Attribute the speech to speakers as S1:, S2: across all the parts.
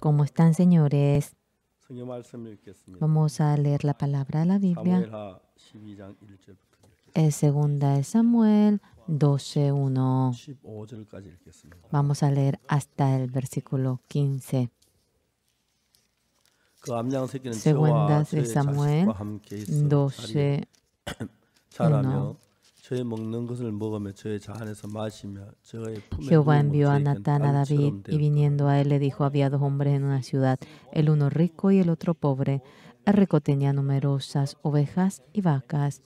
S1: ¿Cómo
S2: están, señores?
S1: Vamos a leer
S2: la palabra de la Biblia. Es segunda de Samuel 12.1. Vamos a leer hasta el versículo 15.
S1: Segunda de Samuel 12.1. Jehová envió a Natán a David
S2: y viniendo a él le dijo, había dos hombres en una ciudad, el uno rico y el otro pobre. El rico tenía numerosas ovejas y vacas,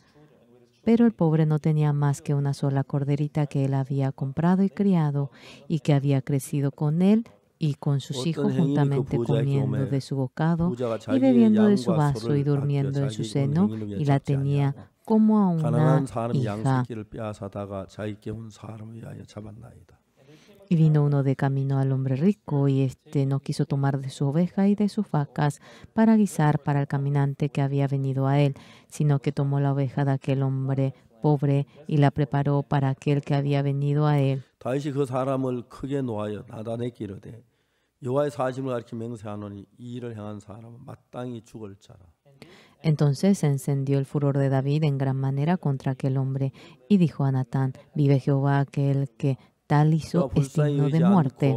S2: pero el pobre no tenía más que una sola corderita que él había comprado y criado y que había crecido con él y con sus hijos juntamente comiendo de su bocado y bebiendo de su vaso y durmiendo en su seno y la tenía como a una Y vino uno de camino al hombre rico, y este no quiso tomar de su oveja y de sus vacas para guisar para el caminante que había venido a él, sino que tomó la oveja de aquel hombre pobre y la preparó para aquel que había venido a él. Entonces se encendió el furor de David en gran manera contra aquel hombre y dijo a Natán, vive Jehová aquel que tal hizo es de muerte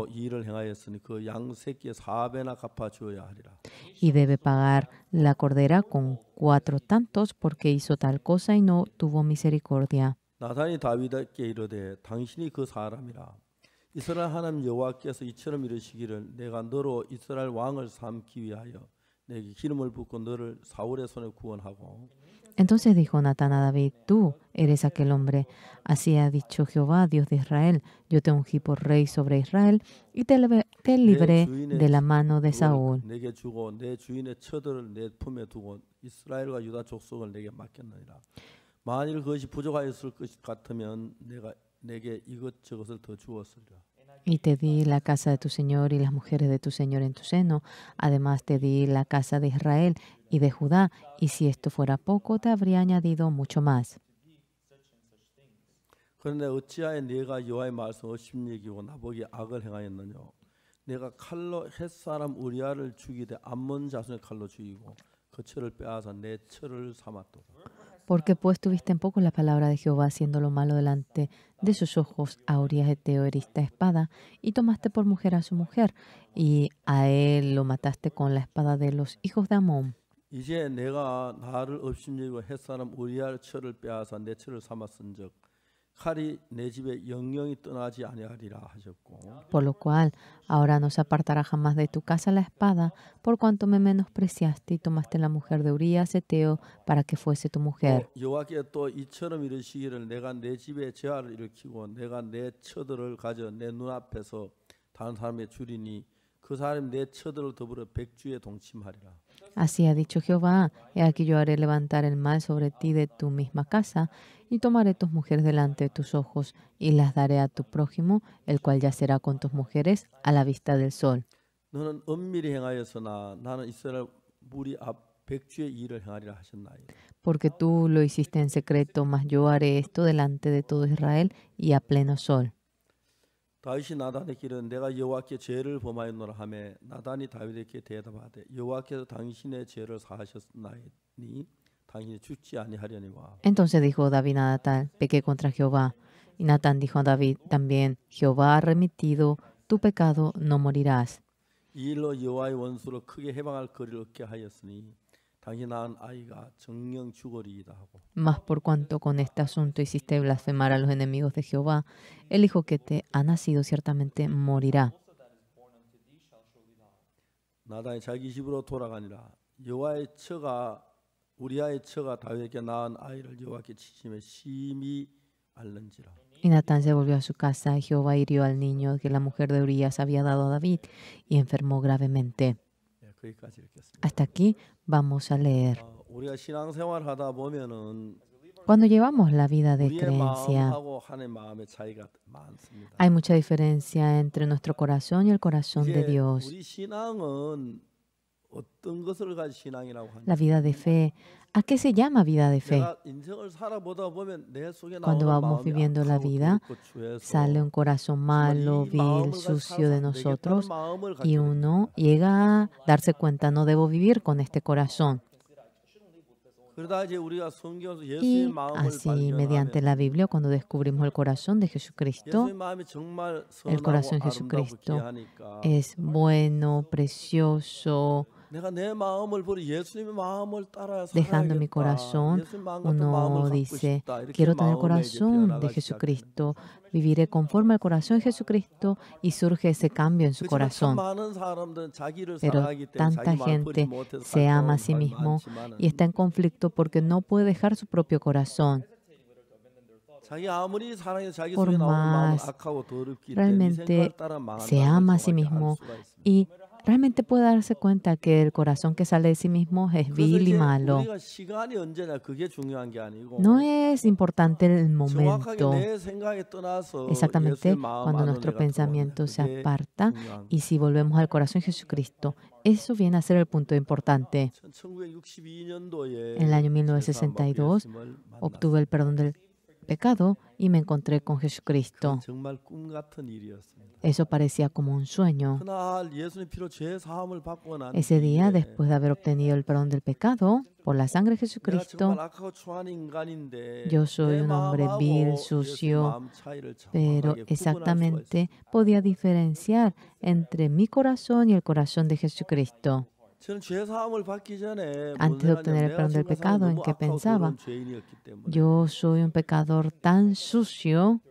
S2: y debe pagar la cordera con cuatro tantos porque hizo tal cosa y no tuvo misericordia. Entonces dijo Natán a David, tú eres aquel hombre. Así ha dicho Jehová, Dios de Israel, yo te ungí por rey sobre Israel y te, libré de la mano de Saúl. Y te di la casa de tu Señor y las mujeres de tu Señor en tu seno. Además te di la casa de Israel y de Judá. Y si esto fuera poco, te habría añadido mucho más. Porque pues tuviste en poco la palabra de Jehová haciendo lo malo delante de sus ojos a Urias de espada, y tomaste por mujer a su mujer, y a él lo mataste con la espada de los hijos de Amón. Por lo cual, ahora no se apartará jamás de tu casa la espada, por cuanto me menospreciaste y tomaste la mujer de Urias Eteo para que fuese tu mujer. Así ha dicho Jehová, he aquí yo haré levantar el mal sobre ti de tu misma casa, y tomaré tus mujeres delante de tus ojos, y las daré a tu prójimo, el cual yacerá con tus mujeres a la vista del sol. Porque tú lo hiciste en secreto, mas yo haré esto delante de todo Israel y a pleno sol.
S1: 다윗이 나단에게는 내가 여호와께 죄를 범하였노라 하매 나단이 다윗에게 대답하되 여호와께서 당신의 죄를 사하셨나니 당신이 죽지 아니하려니와
S2: Entonces dijo David a Natán pequé contra Jehová y Natán dijo a David también Jehová ha remitido tu pecado no morirás
S1: 이 일로 여호와의 원수로 크게 해방할 거리를 얻게 하였으니
S2: Mas por cuanto con este asunto hiciste blasfemar a los enemigos de Jehová, el hijo que te ha nacido ciertamente morirá. Y Natán se volvió a su casa y Jehová hirió al niño que la mujer de Urias había dado a David y enfermó gravemente. Hasta aquí vamos a leer.
S1: Ah,
S2: Cuando llevamos la vida de creencia, hay mucha diferencia entre nuestro corazón y el corazón de Dios. La vida de fe. ¿A qué se llama vida de fe?
S1: Cuando vamos viviendo la
S2: vida, sale un corazón malo, vil, sucio de nosotros y uno llega a darse cuenta, no debo vivir con este corazón.
S1: Y así, mediante la
S2: Biblia, cuando descubrimos el corazón de Jesucristo, el corazón de Jesucristo es bueno, precioso,
S1: Dejando mi corazón, uno dice, quiero tener el corazón de
S2: Jesucristo, viviré conforme al corazón de Jesucristo y surge ese cambio en su corazón.
S1: Pero tanta gente se ama a sí mismo y está
S2: en conflicto porque no puede dejar su propio corazón.
S1: Por más realmente se ama a sí mismo
S2: y realmente puede darse cuenta que el corazón que sale de sí mismo es vil y malo. No es importante el momento. Exactamente cuando nuestro pensamiento se aparta y si volvemos al corazón de Jesucristo. Eso viene a ser el punto importante. En el año 1962 obtuve el perdón del pecado y me encontré con Jesucristo. Eso parecía como un sueño. Ese día, después de haber obtenido el perdón del pecado por la sangre de Jesucristo, yo soy un hombre vil, sucio, pero exactamente podía diferenciar entre mi corazón y el corazón de Jesucristo.
S1: Antes de obtener el perdón del pecado en que pensaba,
S2: yo soy un pecador tan sucio.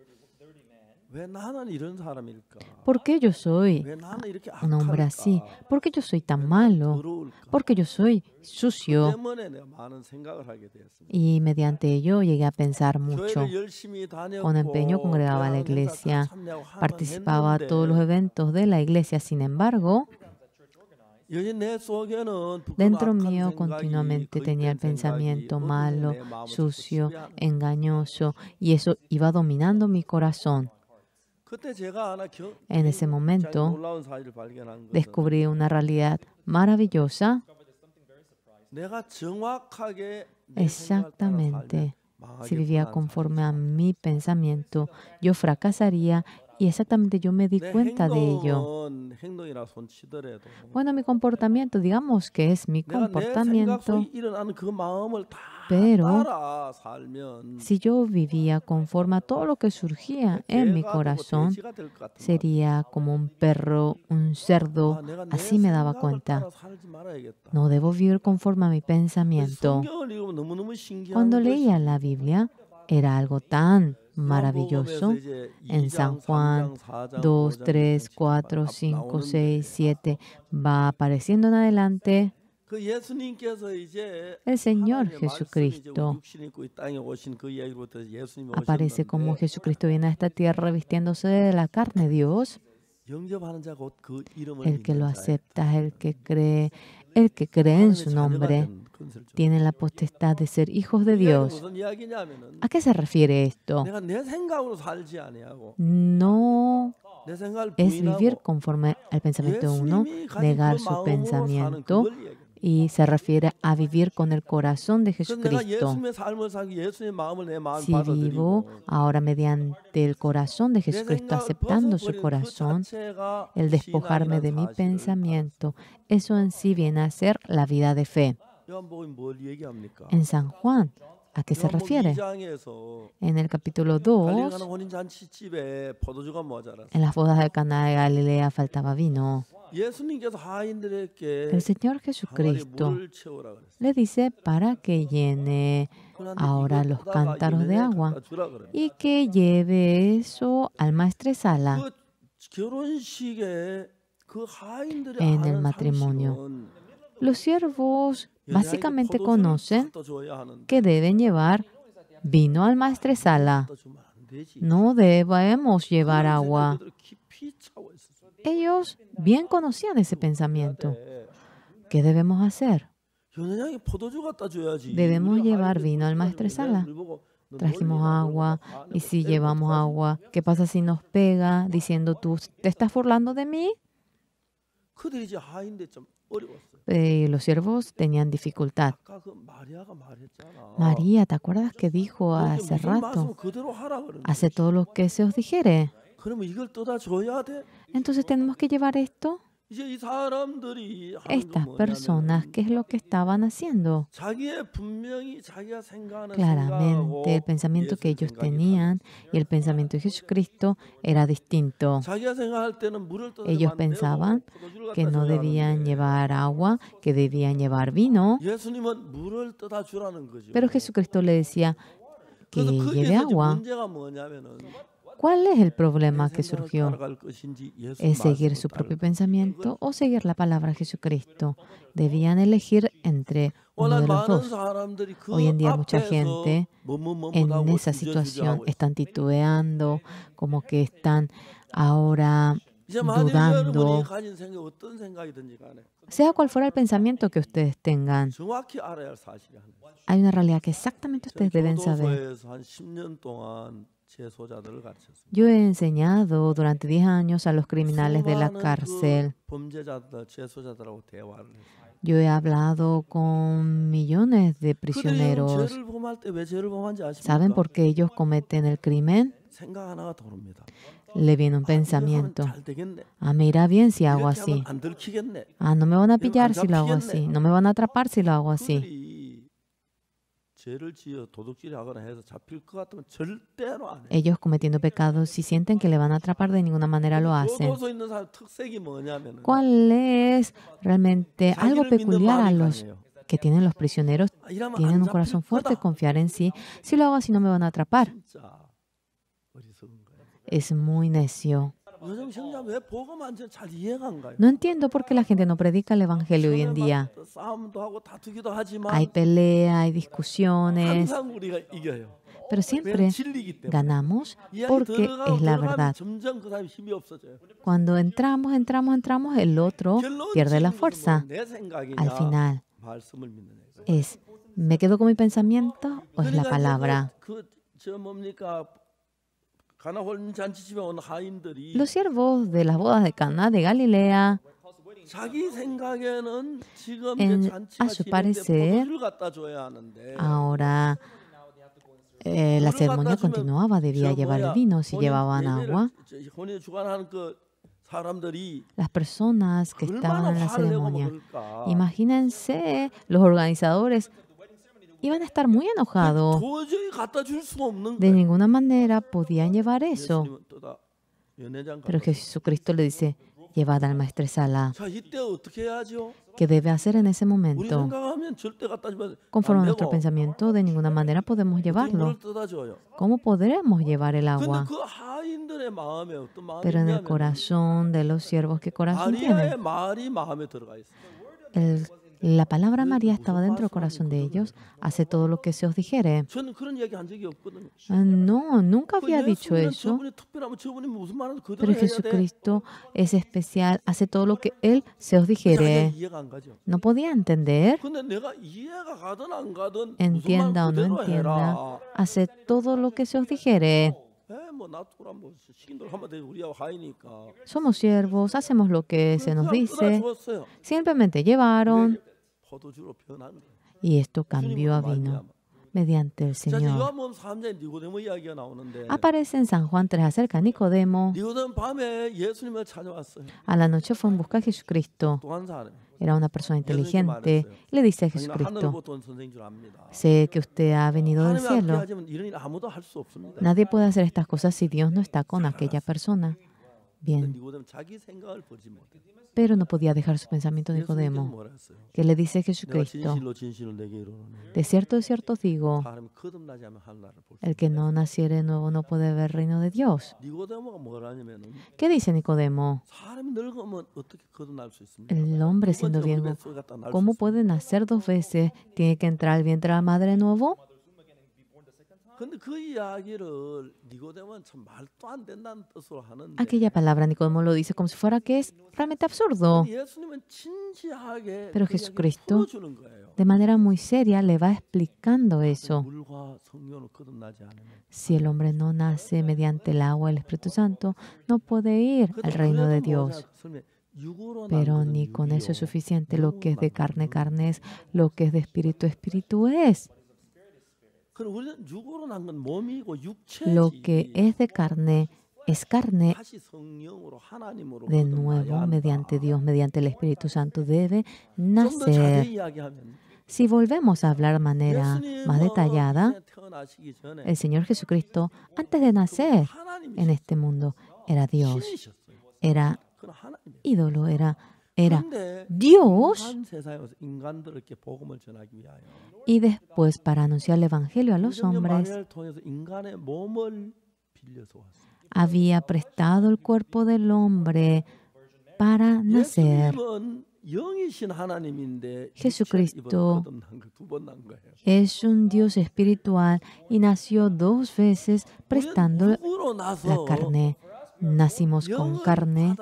S1: ¿Por qué yo soy un hombre así?
S2: ¿Por qué yo soy tan malo? ¿Por qué yo soy sucio? Y mediante ello llegué a pensar mucho. Con empeño congregaba a la iglesia, participaba a todos los eventos de la iglesia. Sin embargo,
S1: Dentro
S2: mío continuamente tenía el pensamiento malo, sucio, engañoso, y eso iba dominando mi corazón.
S1: En ese momento
S2: descubrí una realidad maravillosa. Exactamente. Si vivía conforme a mi pensamiento, yo fracasaría y exactamente yo me di cuenta de ello. Bueno, mi comportamiento, digamos que es mi comportamiento,
S1: pero
S2: si yo vivía conforme a todo lo que surgía en mi corazón, sería como un perro, un cerdo, así me daba cuenta. No debo vivir conforme a mi pensamiento.
S1: Cuando leía
S2: la Biblia, era algo tan maravilloso en San Juan 2, 3, 4, 5, 6, 7. Va apareciendo en adelante. El Señor Jesucristo
S1: aparece como
S2: Jesucristo viene a esta tierra vistiéndose de la carne, Dios. El que lo acepta, el que cree, el que cree en su nombre, tienen la potestad de ser hijos de Dios. ¿A qué se refiere esto? No es vivir conforme al pensamiento de uno, negar su pensamiento y se refiere a vivir con el corazón de Jesucristo. Si vivo ahora mediante el corazón de Jesucristo, aceptando su corazón, el despojarme de mi pensamiento, eso en sí viene a ser la vida de fe
S1: en San Juan. ¿A qué se refiere? En el capítulo 2,
S2: en las bodas del Cana de Galilea faltaba vino.
S1: El Señor Jesucristo
S2: le dice para que llene ahora los cántaros de agua y que lleve eso al Sala
S1: en el matrimonio.
S2: Los siervos básicamente conocen que deben llevar vino al maestresala. No debemos llevar agua. Ellos bien conocían ese pensamiento. ¿Qué debemos hacer?
S1: Debemos
S2: llevar vino al maestresala. Trajimos agua, y si llevamos agua, ¿qué pasa si nos pega diciendo tú te estás burlando de mí? Eh, los siervos tenían dificultad.
S1: María, ¿te acuerdas
S2: que dijo hace rato? Hace todo lo que se os dijere. Entonces tenemos que llevar esto
S1: estas personas,
S2: ¿qué es lo que estaban haciendo?
S1: Claramente, el pensamiento que ellos
S2: tenían y el pensamiento de Jesucristo era distinto. Ellos pensaban que no debían llevar agua, que debían llevar vino. Pero Jesucristo le decía que lleve agua. ¿Cuál es el problema que surgió? ¿Es seguir su propio pensamiento o seguir la palabra de Jesucristo? Debían elegir entre uno de los dos. Hoy en día mucha gente en esa situación están titubeando, como que están ahora dudando. Sea cual fuera el pensamiento que ustedes tengan, hay una realidad que exactamente ustedes deben saber. Yo he enseñado durante 10 años a los criminales de la cárcel. Yo he hablado con millones de prisioneros.
S1: Eh, ¿Saben por
S2: qué ellos cometen el crimen? Le viene un pensamiento. Ah, me irá bien si hago así. Ah, no me van a pillar si lo hago así. No me van a atrapar si lo hago así. Ellos cometiendo pecados, si sienten que le van a atrapar, de ninguna manera lo hacen. ¿Cuál es realmente algo peculiar a los que tienen los prisioneros? Tienen un corazón fuerte, confiar en sí. Si lo hago así, no me van a atrapar. Es muy necio. No entiendo por qué la gente no predica el Evangelio hoy en día. Hay pelea, hay discusiones,
S1: pero siempre ganamos
S2: porque es la verdad. Cuando entramos, entramos, entramos, el otro pierde la fuerza. Al final es, ¿me quedo con mi pensamiento o es la palabra? Los siervos de las bodas de Cana de Galilea,
S1: a su parecer, ahora
S2: eh, la ceremonia continuaba, debía llevar vino si llevaban agua. Las personas que estaban en la ceremonia, imagínense los organizadores iban a estar muy enojados. De ninguna manera podían llevar eso. Pero Jesucristo le dice, llevad al maestresala. ¿Qué debe hacer en ese momento? Conforme a nuestro pensamiento, de ninguna manera podemos llevarlo. ¿Cómo podremos llevar el agua? Pero en el corazón de los siervos, ¿qué corazón tienen? El la palabra María estaba dentro del corazón de ellos. Hace todo lo que se os dijere. No, nunca había dicho eso.
S1: Pero Jesucristo
S2: es especial. Hace todo lo que Él se os dijere. No podía entender.
S1: Entienda o no entienda.
S2: Hace todo lo que se os dijere. Somos siervos, hacemos lo que se nos dice. Simplemente llevaron, y esto cambió a vino mediante el Señor. Aparece en San Juan 3 acerca de Nicodemo. A la noche fue en busca a Jesucristo. Era una persona inteligente. le dice a Jesucristo, sé que usted ha venido del cielo.
S1: Nadie puede hacer
S2: estas cosas si Dios no está con aquella persona bien. Pero no podía dejar su pensamiento Nicodemo, que le dice Jesucristo,
S1: de cierto, de cierto digo,
S2: el que no naciere de nuevo no puede ver reino de Dios.
S1: ¿Qué dice Nicodemo? El hombre siendo viejo, ¿cómo
S2: puede nacer dos veces? ¿Tiene que entrar al vientre de la madre de nuevo? Aquella palabra Nicodemo lo dice como si fuera que es realmente absurdo.
S1: Pero Jesucristo, de
S2: manera muy seria, le va explicando eso. Si el hombre no nace mediante el agua, el Espíritu Santo, no puede ir al reino de Dios. Pero ni con eso es suficiente. Lo que es de carne, carne es. Lo que es de espíritu, espíritu es. Lo que es de carne es carne.
S1: De nuevo,
S2: mediante Dios, mediante el Espíritu Santo, debe nacer. Si volvemos a hablar de manera más detallada, el Señor Jesucristo, antes de nacer en este mundo, era Dios, era ídolo, era era Dios y después para anunciar el Evangelio a los hombres había prestado el cuerpo del hombre para nacer.
S1: Jesucristo
S2: es un Dios espiritual y nació dos veces prestando la carne. Nacimos con carne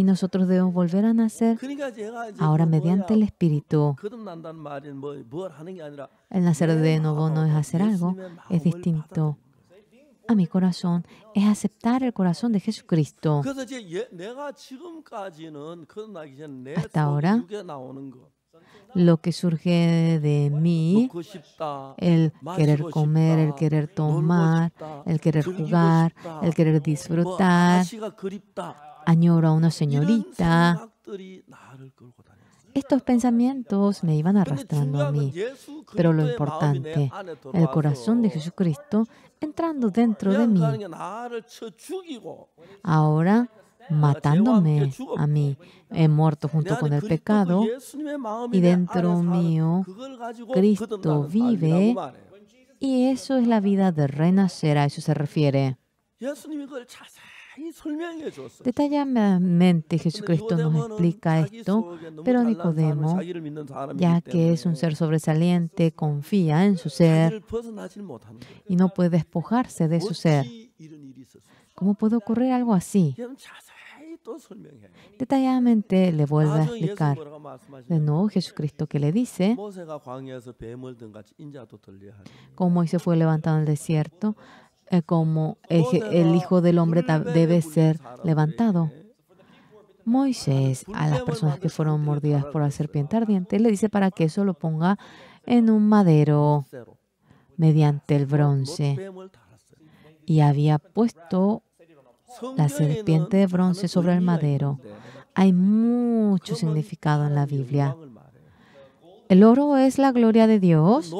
S2: y nosotros debemos volver a nacer ahora mediante el Espíritu. El nacer de nuevo no es hacer algo, es distinto a mi corazón es aceptar el corazón de Jesucristo.
S1: Hasta ahora,
S2: lo que surge de mí, el querer comer, el querer tomar, el querer jugar, el querer disfrutar, añoro a una señorita. Estos pensamientos me iban arrastrando a mí, pero lo importante, el corazón de Jesucristo entrando dentro de mí. Ahora, matándome a mí, he muerto junto con el pecado y dentro mío Cristo vive y eso es la vida de renacer, a eso se refiere.
S1: Detalladamente
S2: Jesucristo nos explica esto, pero ni podemos, ya que es un ser sobresaliente, confía en su ser y no puede despojarse de su ser. ¿Cómo puede ocurrir algo así?
S1: Detalladamente le vuelve a explicar. De
S2: nuevo, Jesucristo que le dice, como se fue levantado en el desierto, eh, como el Hijo del Hombre debe ser levantado. Moisés, a las personas que fueron mordidas por la serpiente ardiente, le dice para que eso lo ponga en un madero mediante el bronce. Y había puesto la serpiente de bronce sobre el madero. Hay mucho significado en la Biblia. El oro es la gloria de Dios,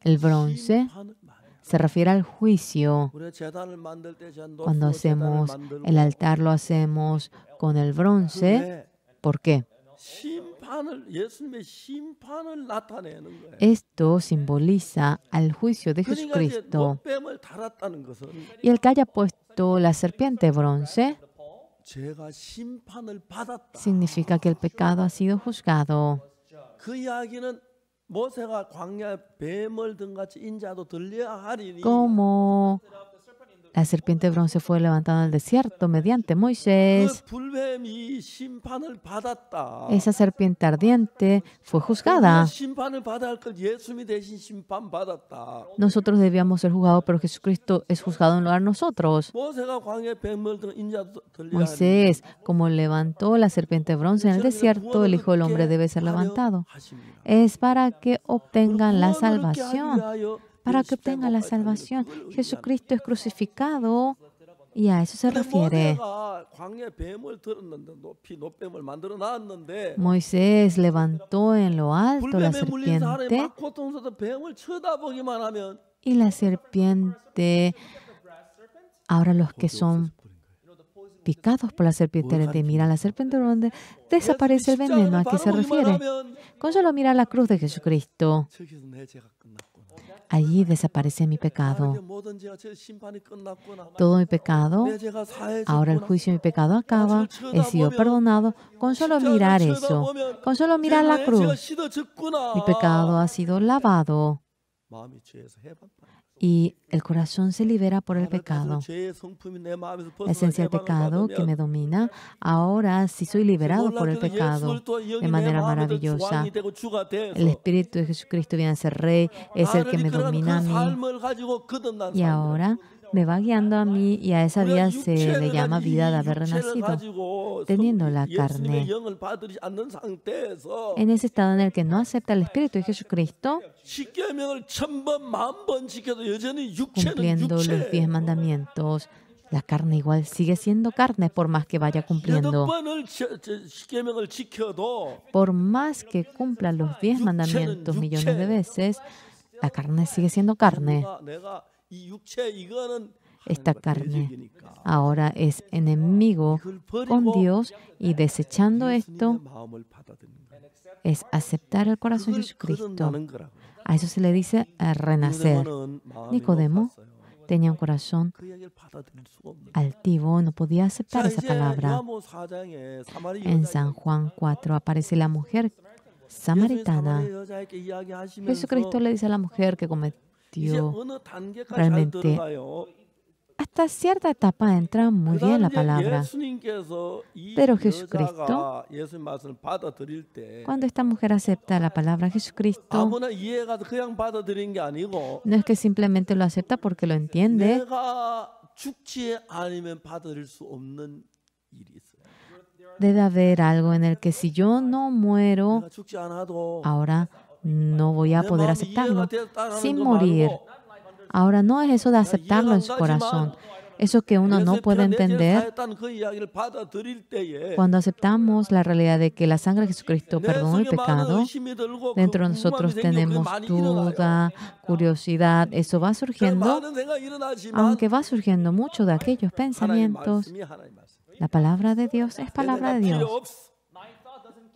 S2: el bronce se refiere al juicio.
S1: Cuando hacemos el
S2: altar lo hacemos con el bronce. ¿Por qué? Esto simboliza al juicio de Jesucristo. Y el que haya puesto la serpiente bronce significa que el pecado ha sido juzgado. como La serpiente de bronce fue levantada en el desierto mediante Moisés.
S1: Esa serpiente
S2: ardiente fue juzgada. Nosotros debíamos ser juzgados, pero Jesucristo es juzgado en lugar de nosotros. Moisés, como levantó la serpiente de bronce en el desierto, el Hijo del Hombre debe ser levantado. Es para que obtengan la salvación para que obtenga la salvación. Jesucristo es crucificado y a eso se refiere.
S1: Moisés
S2: levantó en lo alto la serpiente y la serpiente, ahora los que son picados por la serpiente de mira la serpiente donde desaparece el veneno. ¿A qué se refiere? Con solo mirar la cruz de Jesucristo. Allí desaparece mi pecado. Todo mi pecado, ahora el juicio de mi pecado acaba, he sido perdonado. Con solo mirar eso, con solo mirar la cruz, mi pecado ha sido lavado y el corazón se libera por el pecado.
S1: La esencia del pecado que me
S2: domina, ahora sí soy liberado por el pecado de manera maravillosa. El Espíritu de Jesucristo viene a ser rey, es el que me domina a mí. Y ahora me va guiando a mí y a esa vida se le llama vida de haber renacido, teniendo la carne. En ese estado en el que no acepta el Espíritu de Jesucristo,
S1: cumpliendo los diez
S2: mandamientos, la carne igual sigue siendo carne por más que vaya cumpliendo. Por más que cumpla los diez mandamientos millones de veces, la carne sigue siendo carne.
S1: Esta carne
S2: ahora es enemigo con Dios y desechando esto es aceptar el corazón de Jesucristo. A eso se le dice renacer. Nicodemo tenía un corazón altivo, no podía aceptar esa palabra. En San Juan 4 aparece la mujer samaritana. Jesucristo le dice a la mujer que cometió realmente hasta cierta etapa entra muy bien la palabra.
S1: Pero Jesucristo, cuando
S2: esta mujer acepta la palabra Jesucristo,
S1: no
S2: es que simplemente lo acepta porque lo entiende. Debe haber algo en el que si yo no muero ahora, no voy a poder aceptarlo sin morir. Ahora no es eso de aceptarlo en su corazón. Eso que uno no puede entender cuando aceptamos la realidad de que la sangre de Jesucristo perdonó el pecado, dentro de nosotros tenemos duda, curiosidad, eso va surgiendo, aunque va surgiendo mucho de aquellos pensamientos. La palabra de Dios es palabra de Dios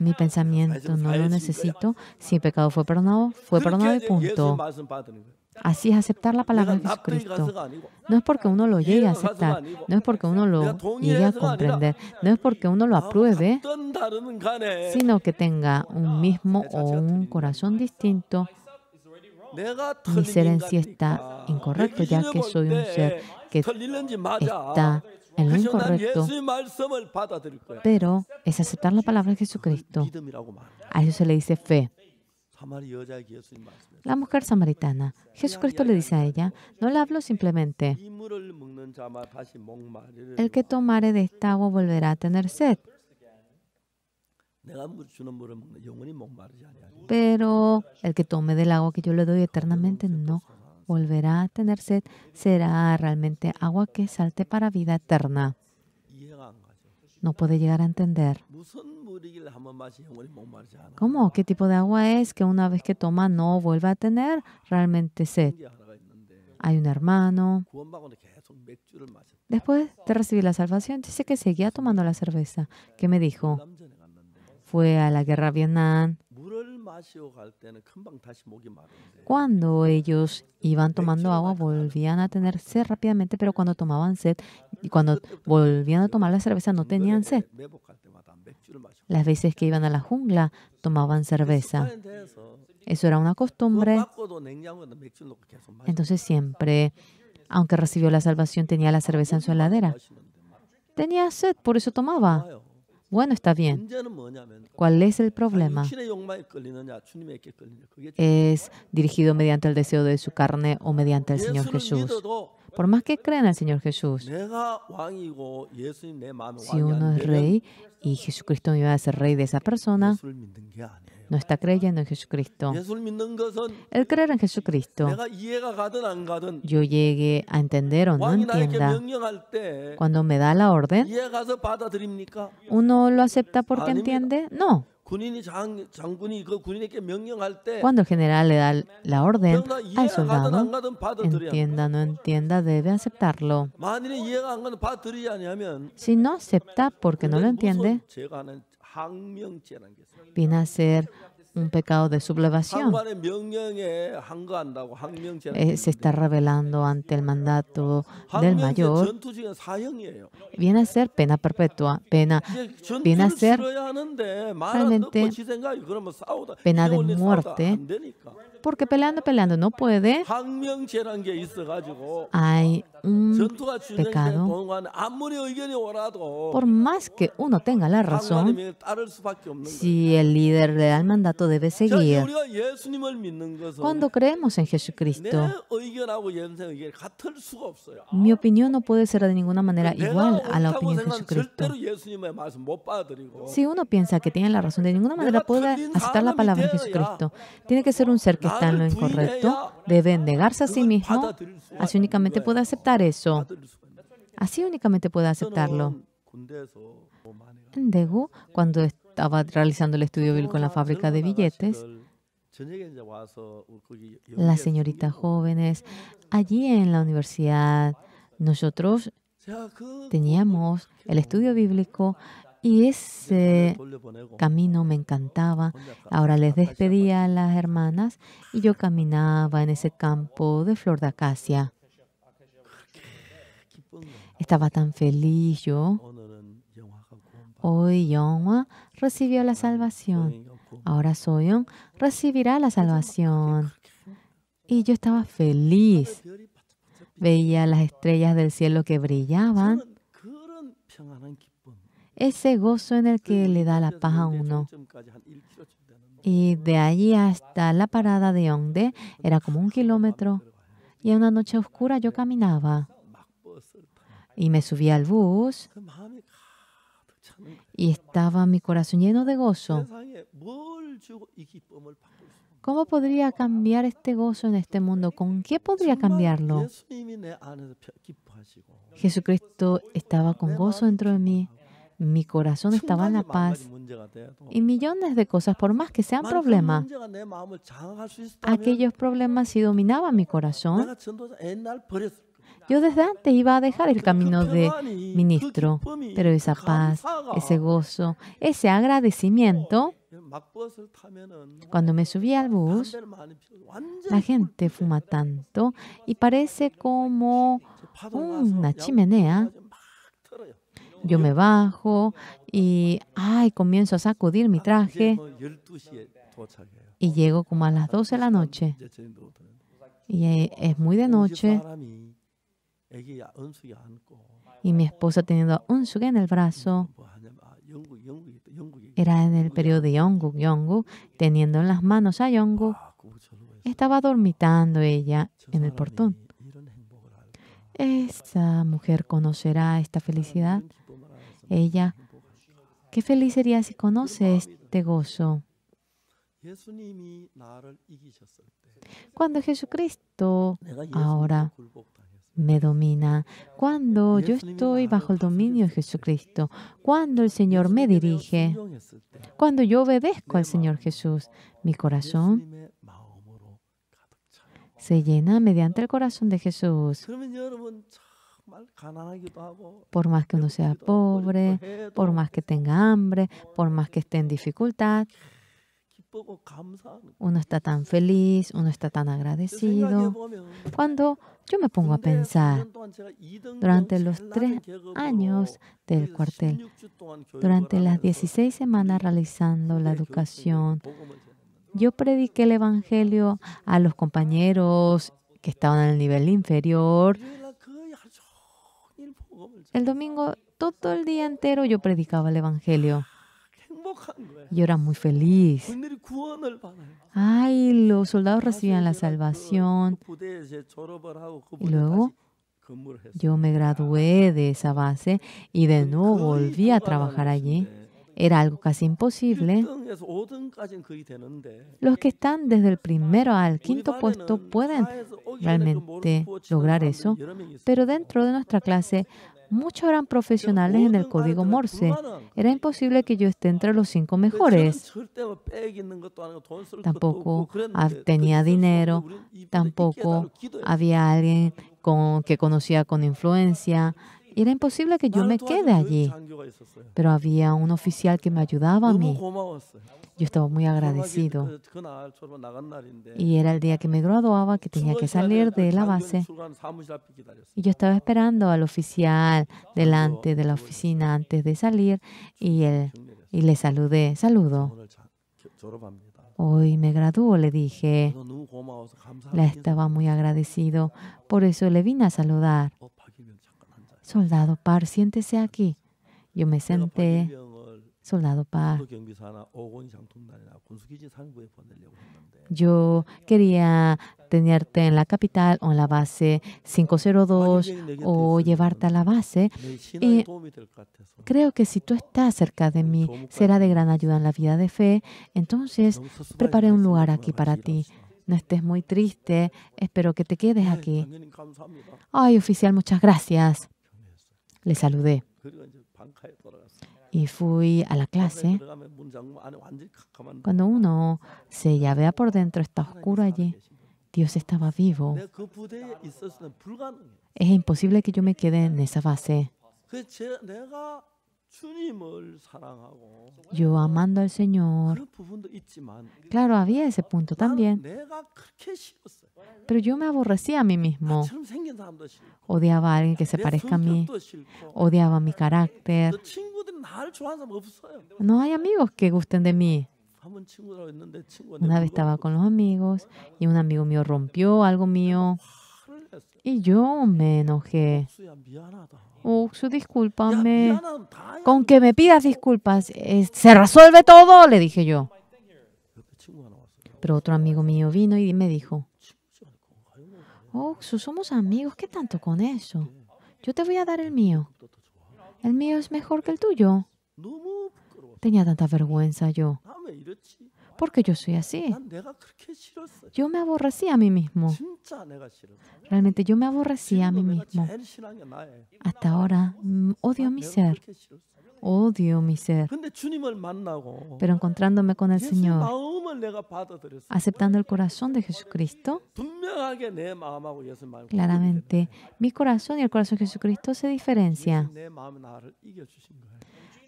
S2: mi pensamiento no lo necesito, si el pecado fue perdonado, fue perdonado y punto. Así es aceptar la palabra de Jesucristo. No es porque uno lo llegue a aceptar, no es porque uno lo llegue a comprender, no es porque uno lo apruebe, sino que tenga un mismo o un corazón distinto. Mi ser en sí está incorrecto, ya que soy un ser que está en lo incorrecto, pero es aceptar la palabra de Jesucristo. A eso se le dice fe. La mujer samaritana, Jesucristo le dice a ella, no le hablo simplemente,
S1: el que tomare de
S2: esta agua volverá a tener sed. Pero el que tome del agua que yo le doy eternamente no volverá a tener sed, será realmente agua que salte para vida eterna. No puede llegar a entender. ¿Cómo? ¿Qué tipo de agua es que una vez que toma no vuelva a tener realmente sed? Hay un hermano. Después de recibir la salvación, dice que seguía tomando la cerveza. ¿Qué me dijo? Fue a la guerra Vietnam cuando ellos iban tomando agua, volvían a tener sed rápidamente, pero cuando tomaban sed y cuando volvían a tomar la cerveza, no tenían sed. Las veces que iban a la jungla, tomaban cerveza. Eso era una costumbre. Entonces siempre, aunque recibió la salvación, tenía la cerveza en su heladera. Tenía sed, por eso tomaba. Bueno, está bien. ¿Cuál es el problema? ¿Es dirigido mediante el deseo de su carne o mediante el Señor Jesús? Por más que crean al Señor Jesús, si
S1: uno es rey
S2: y Jesucristo me va a ser rey de esa persona, no está creyendo en Jesucristo. El creer en Jesucristo,
S1: yo llegue a entender o no entienda, cuando me da la orden,
S2: ¿uno lo acepta porque entiende? No.
S1: Cuando
S2: el general le da la orden al soldado, entienda o no entienda, debe aceptarlo. Si no acepta porque no lo entiende, viene a ser un pecado de sublevación. Eh, se está revelando ante el mandato del mayor. Viene a ser pena perpetua, pena, viene a ser
S1: realmente pena de muerte
S2: porque peleando, peleando no puede,
S1: hay un pecado.
S2: Por más que uno tenga la razón, si el líder le da el mandato, debe seguir.
S1: Cuando creemos en Jesucristo,
S2: mi opinión no puede ser de ninguna manera igual a la opinión de Jesucristo. Si uno piensa que tiene la razón, de ninguna manera puede aceptar la palabra de Jesucristo. Tiene que ser un ser que está lo incorrecto, deben negarse a sí mismo. Así únicamente puede aceptar eso. Así únicamente puede aceptarlo. En cuando estaba realizando el estudio bíblico en la fábrica de billetes,
S1: las señoritas
S2: jóvenes, allí en la universidad, nosotros teníamos el estudio bíblico y ese camino me encantaba. Ahora les despedía a las hermanas y yo caminaba en ese campo de flor de acacia. Estaba tan feliz yo. Hoy Yonghua recibió la salvación. Ahora Soyon recibirá la salvación. Y yo estaba feliz. Veía las estrellas del cielo que brillaban ese gozo en el que le da la paz a uno. Y de allí hasta la parada de Onde era como un kilómetro. Y en una noche oscura yo caminaba y me subía al bus y estaba mi corazón lleno de gozo. ¿Cómo podría cambiar este gozo en este mundo? ¿Con qué podría cambiarlo? Jesucristo estaba con gozo dentro de mí mi corazón estaba en la paz. Y millones de cosas, por más que sean problemas, aquellos problemas si dominaban mi corazón, yo desde antes iba a dejar el camino de ministro, pero esa paz, ese gozo, ese agradecimiento, cuando me subí al bus, la gente fuma tanto y parece como una chimenea yo me bajo y, ay, comienzo a sacudir mi traje y llego como a las 12 de la noche.
S1: Y eh, es muy de noche.
S2: Y mi esposa teniendo a Unsuge en el brazo. Era en el periodo de yonggu Yongu, teniendo en las manos a Yongu. Estaba dormitando ella en el portón. ¿Esa mujer conocerá esta felicidad ella, qué feliz sería si conoce este gozo. Cuando Jesucristo ahora me domina, cuando yo estoy bajo el dominio de Jesucristo, cuando el Señor me dirige, cuando yo obedezco al Señor Jesús, mi corazón se llena mediante el corazón de Jesús.
S1: Por más que uno sea pobre, por
S2: más que tenga hambre, por más que esté en dificultad, uno está tan feliz, uno está tan agradecido. Cuando yo me pongo a pensar, durante los tres años del cuartel, durante las 16 semanas realizando la educación, yo prediqué el Evangelio a los compañeros que estaban en el nivel inferior, el domingo, todo el día entero yo predicaba el Evangelio.
S1: Yo era muy feliz.
S2: Ay, los soldados recibían la salvación.
S1: Y luego yo
S2: me gradué de esa base y de nuevo volví a trabajar allí. Era algo casi imposible. Los que están desde el primero al quinto puesto pueden realmente lograr eso, pero dentro de nuestra clase Muchos eran profesionales en el código Morse. Era imposible que yo esté entre los cinco mejores. Tampoco tenía dinero, tampoco había alguien con, que conocía con influencia, era imposible que yo me quede allí. Pero había un oficial que me ayudaba a mí. Yo estaba muy agradecido.
S1: Y era el día que me
S2: graduaba, que tenía que salir de la base. Y yo estaba esperando al oficial delante de la oficina antes de salir y, él, le saludé. Saludo. Hoy me graduó, le dije. Le estaba muy agradecido. Por eso le vine a saludar. Soldado Par, siéntese aquí. Yo me senté. Soldado Par. Yo quería tenerte en la capital o en la base 502 o llevarte a la base. Y eh, creo que si tú estás cerca de mí, será de gran ayuda en la vida de fe. Entonces, preparé un lugar aquí para ti. No estés muy triste. Espero que te quedes aquí. Ay, oficial, muchas gracias le saludé
S1: y fui a la clase. Cuando
S2: uno se llavea por dentro, está oscuro allí. Dios estaba vivo. Es imposible que yo me quede en esa base yo amando al Señor. Claro, había ese punto también.
S1: Pero yo me aborrecía a mí mismo. Odiaba a alguien que se parezca a mí. Odiaba mi carácter. No hay
S2: amigos que gusten de mí.
S1: Una vez estaba
S2: con los amigos y un amigo mío rompió algo mío. Y yo me enojé. Uxu, discúlpame. Con que me pidas disculpas, se resuelve todo, le dije yo. Pero otro amigo mío vino y me dijo, Oxu, somos amigos, ¿qué tanto con eso? Yo te voy a dar el mío. El mío es mejor que el tuyo. Tenía tanta vergüenza yo porque yo soy así.
S1: Yo me aborrecí a mí mismo.
S2: Realmente yo me aborrecí a mí mismo. Hasta ahora mm, odio mi ser. Odio mi ser.
S1: Pero encontrándome con el Señor, aceptando
S2: el corazón de Jesucristo,
S1: claramente
S2: mi corazón y el corazón de Jesucristo se diferencian.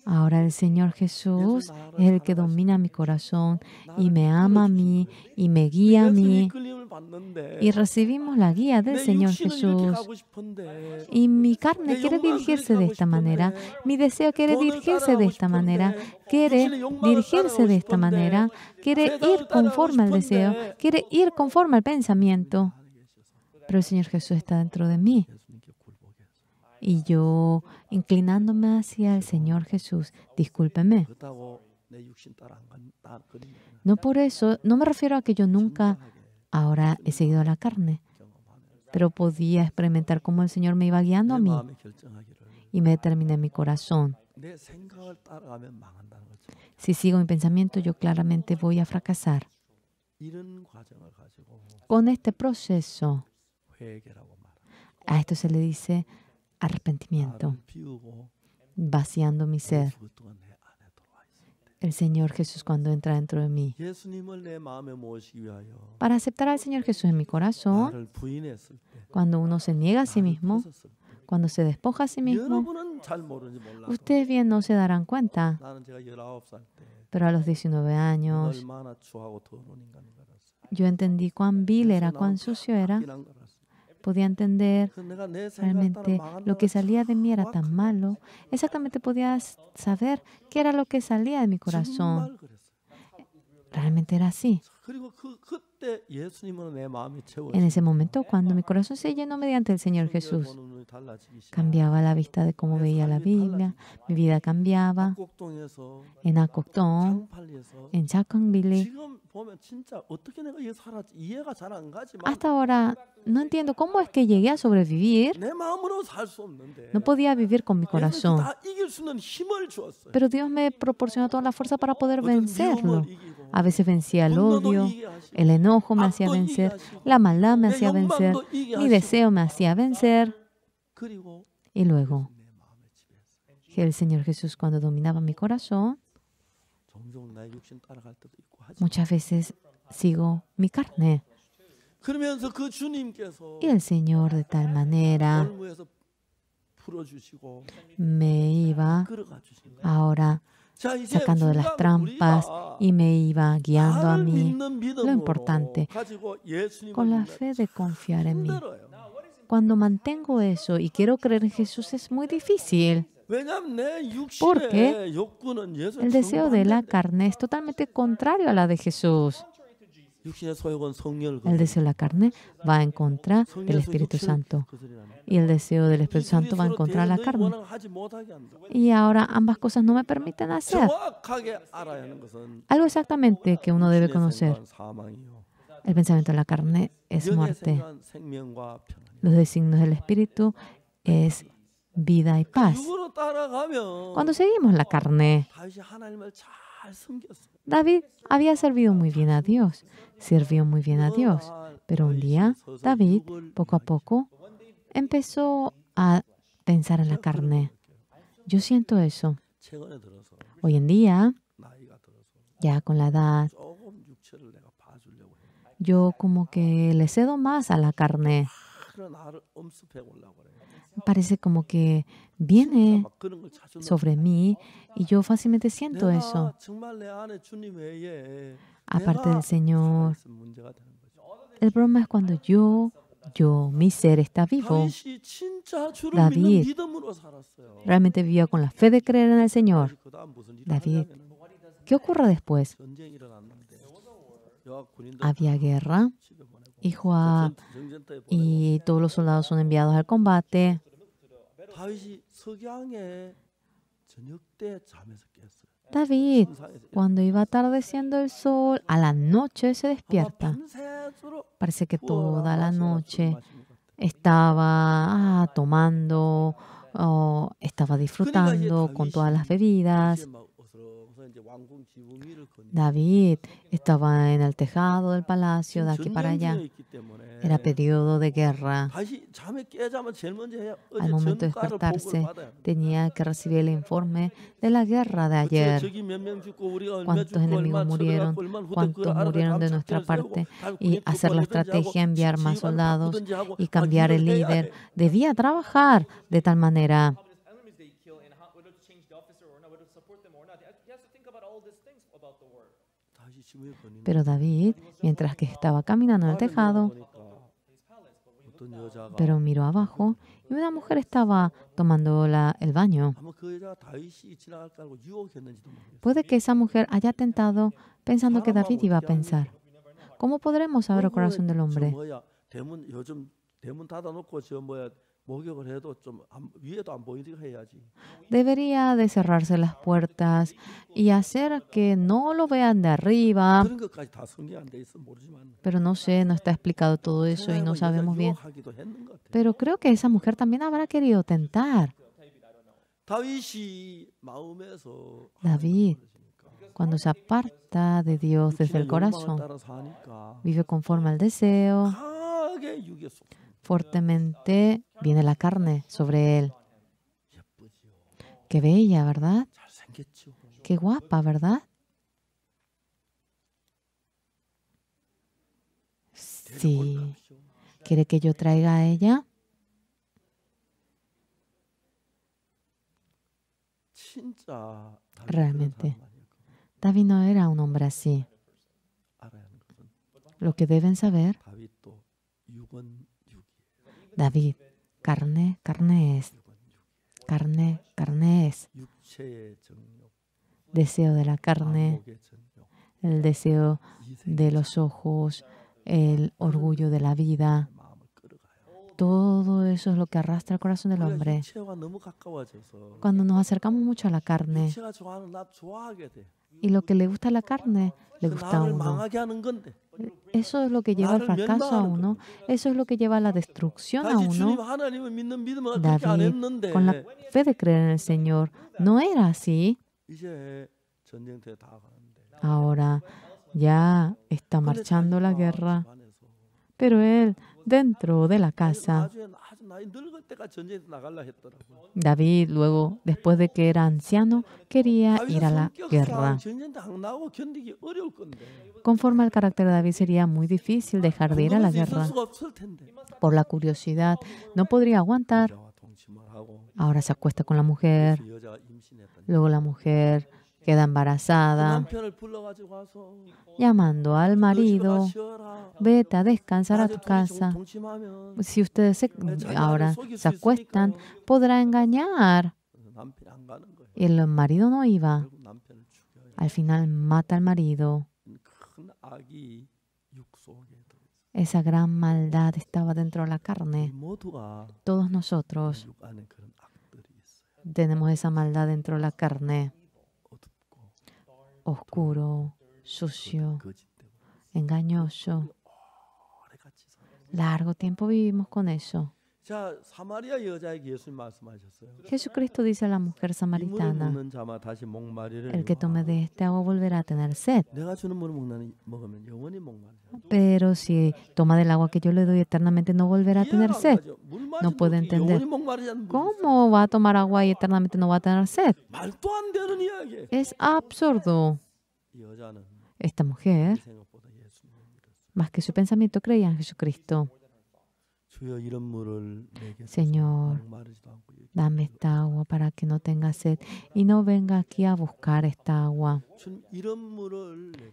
S2: Ahora el Señor Jesús es el que domina mi corazón y me ama a mí y me guía a mí. Y recibimos la guía del Señor Jesús. Y mi carne quiere dirigirse de esta manera. Mi deseo quiere dirigirse de esta manera. Quiere dirigirse de esta manera. Quiere ir conforme al deseo. Quiere ir conforme al pensamiento. Pero el Señor Jesús está dentro de mí y yo inclinándome hacia el Señor Jesús, discúlpeme. No por eso, no me refiero a que yo nunca ahora he seguido la carne, pero podía experimentar cómo el Señor me iba guiando a mí y me determiné mi corazón. Si sigo mi pensamiento, yo claramente voy a fracasar. Con este proceso, a esto se le dice arrepentimiento, vaciando mi ser. El Señor Jesús cuando entra dentro de mí. Para aceptar al Señor Jesús en mi corazón, cuando uno se niega a sí mismo, cuando se despoja a sí mismo, ustedes bien no se darán cuenta. Pero a los 19 años, yo entendí cuán vil era, cuán sucio era, podía entender realmente lo que salía de mí era tan malo. Exactamente podía saber qué era lo que salía de mi corazón. Realmente era así.
S1: En ese momento, cuando
S2: mi corazón se llenó mediante el Señor Jesús, cambiaba la vista de cómo veía la Biblia, mi vida cambiaba. En Acotón, en Chacangville.
S1: Hasta ahora
S2: no entiendo cómo es que llegué a sobrevivir. No podía vivir con mi corazón. Pero Dios me proporcionó toda la fuerza para poder vencerlo. A veces vencía el odio, el enojo me hacía vencer, la maldad me hacía vencer, mi deseo me hacía vencer. Y luego, el Señor Jesús cuando dominaba mi corazón, muchas veces sigo mi carne.
S1: Y el Señor de tal manera
S2: me iba ahora sacando de las trampas y me iba guiando a mí. Lo importante, con la fe de confiar en mí. Cuando mantengo eso y quiero creer en Jesús es muy difícil.
S1: Porque el deseo de la
S2: carne es totalmente contrario a la de Jesús.
S1: El deseo de la carne
S2: va en contra del Espíritu Santo. Y el deseo del Espíritu Santo va en contra de la carne. Y ahora ambas cosas no me permiten hacer. Algo exactamente que uno debe conocer. El pensamiento de la carne es muerte. Los designios del Espíritu es vida y paz. Cuando seguimos la carne, David había servido muy bien a Dios, sirvió muy bien a Dios, pero un día David, poco a poco, empezó a pensar en la carne. Yo siento eso. Hoy en día, ya con la edad, yo como que le cedo más a la carne parece como que viene sobre mí y yo fácilmente siento eso.
S1: Aparte del Señor,
S2: el problema es cuando yo, yo, mi ser está vivo.
S1: David realmente vivía con la fe
S2: de creer en el Señor. David, ¿qué ocurre después? Había guerra, y y todos los soldados son enviados al combate. David, cuando iba atardeciendo el sol, a la noche se despierta. Parece que toda la noche estaba ah, tomando, oh, estaba disfrutando con todas las bebidas. David estaba en el tejado del palacio de aquí para allá. Era periodo de guerra. Al momento de despertarse, tenía que recibir el informe de la guerra de ayer. Cuántos enemigos murieron, cuántos murieron de nuestra parte y hacer la estrategia, enviar más soldados y cambiar el eh, líder. Eh, Debía trabajar de tal manera. Pero David, mientras que estaba caminando en el tejado, pero miró abajo y una mujer estaba tomando el baño. Puede que esa mujer haya tentado pensando que David iba a pensar. ¿Cómo podremos saber el corazón del hombre? Debería de cerrarse las puertas y hacer que no lo vean de arriba. Pero no sé, no está explicado todo eso y no sabemos bien. Pero creo que esa mujer también habrá querido tentar. David, cuando se aparta de Dios desde el corazón, vive conforme al deseo fuertemente viene la carne sobre él. Qué bella, ¿verdad? Qué guapa, ¿verdad? Sí. ¿Quiere que yo traiga a ella? Realmente, David no era un hombre así. Lo que deben saber David, carne, carne es, carne, carne es, deseo de la carne, el deseo de los ojos, el orgullo de la vida. Todo eso es lo que arrastra el corazón del hombre. Cuando nos acercamos mucho a la carne y lo que le gusta a la carne, le gusta a uno. Eso es lo que lleva al fracaso a uno. Eso es lo que lleva a la destrucción a uno.
S1: David, con la
S2: fe de creer en el Señor, no era así. Ahora ya está marchando la guerra. Pero él dentro de la casa. David luego, después de que era anciano, quería ir a la guerra. Conforme al carácter de David, sería muy difícil dejar de ir a la guerra. Por la curiosidad, no podría aguantar. Ahora se acuesta con la mujer. Luego la mujer queda embarazada, llamando al marido, vete a descansar a tu casa. Si ustedes ahora se acuestan, podrá engañar. El marido no iba. Al final mata al marido. Esa gran maldad estaba dentro de la carne. Todos nosotros tenemos esa maldad dentro de la carne oscuro, sucio, engañoso. Largo tiempo vivimos con eso. Jesucristo dice a la mujer samaritana, el que tome de este agua volverá a tener sed. Pero si toma del agua que yo le doy eternamente, no volverá a tener sed. No puede entender. ¿Cómo va a tomar agua y eternamente no va a tener sed? Es absurdo. Esta mujer, más que su pensamiento, creía en Jesucristo.
S1: Señor, dame
S2: esta agua para que no tenga sed y no venga aquí a buscar esta agua.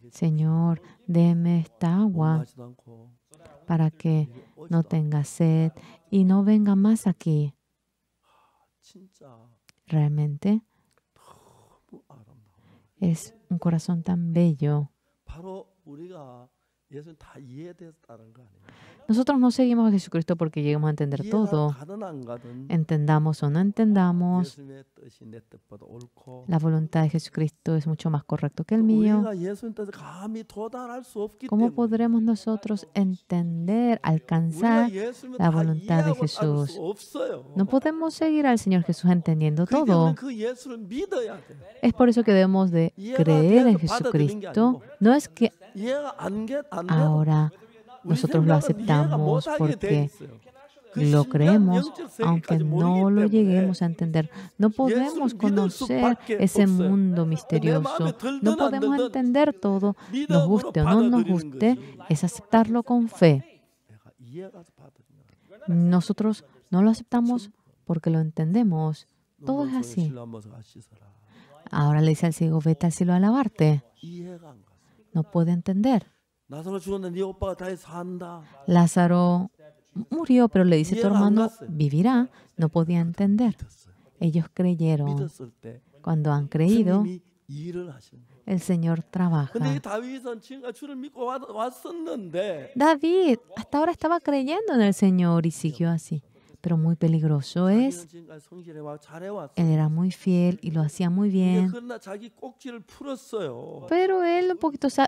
S2: Señor, deme esta agua para que no tenga sed y no venga más aquí. Realmente es un corazón tan bello. Nosotros no seguimos a Jesucristo porque lleguemos a entender todo. Entendamos o no entendamos, la voluntad de Jesucristo es mucho más correcta que el mío. ¿Cómo podremos nosotros entender, alcanzar la voluntad de Jesús? No podemos seguir al Señor Jesús entendiendo todo. Es por eso que debemos de creer en Jesucristo. No es que ahora nosotros lo aceptamos porque lo creemos, aunque no lo lleguemos a entender. No podemos conocer ese mundo misterioso, no podemos entender todo, nos guste o no nos guste, es aceptarlo con fe. Nosotros no lo aceptamos porque lo entendemos. Todo es así. Ahora le dice al ciego, vete al cielo a alabarte. No puede entender. Lázaro murió, pero le dice tu hermano, vivirá. No podía entender. Ellos creyeron. Cuando han creído, el Señor trabaja.
S1: David
S2: hasta ahora estaba creyendo en el Señor y siguió así pero muy peligroso es. Él era muy fiel y lo hacía muy bien.
S1: Pero él un poquito se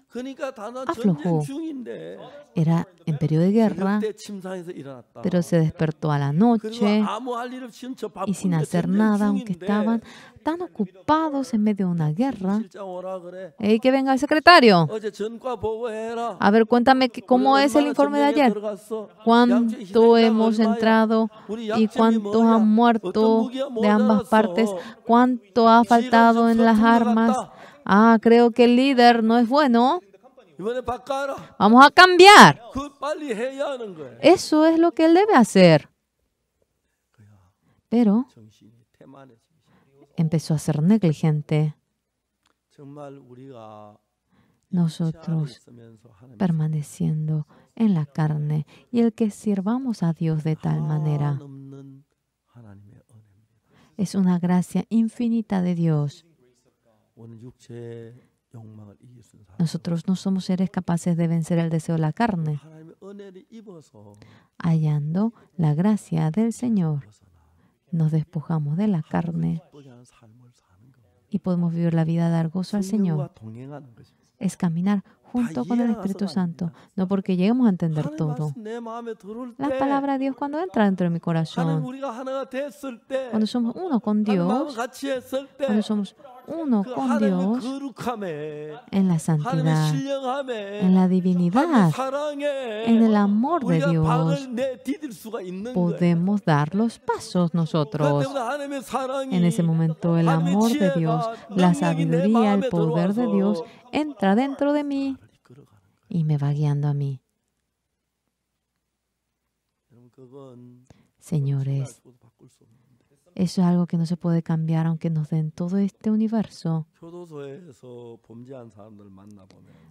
S1: aflojó.
S2: Era en periodo de guerra, pero se despertó a la noche y sin hacer nada, aunque estaban tan ocupados en medio de una guerra. ¡Ey, que venga el secretario! A ver, cuéntame cómo es el informe de ayer. ¿Cuánto hemos entrado? y cuántos han muerto de ambas partes, cuánto ha faltado en las armas. Ah, creo que el líder no es bueno. Vamos a cambiar. Eso es lo que él debe hacer. Pero empezó a ser negligente.
S1: Nosotros
S2: permaneciendo en la carne y el que sirvamos a Dios de tal manera. Es una gracia infinita de Dios.
S1: Nosotros no somos
S2: seres capaces de vencer el deseo de la carne, hallando la gracia del Señor. Nos despojamos de la carne y podemos vivir la vida de dar gozo al Señor. Es caminar junto con el Espíritu Santo, no porque lleguemos a entender todo. La palabra de Dios cuando entra dentro de mi corazón, cuando somos uno con Dios, cuando somos uno con Dios en la santidad, en la divinidad, en el amor de Dios,
S1: podemos
S2: dar los pasos nosotros.
S1: En ese momento el amor de Dios, la sabiduría, el poder de Dios
S2: entra dentro de mí y me va guiando a mí. Señores, eso es algo que no se puede cambiar aunque nos den todo este universo.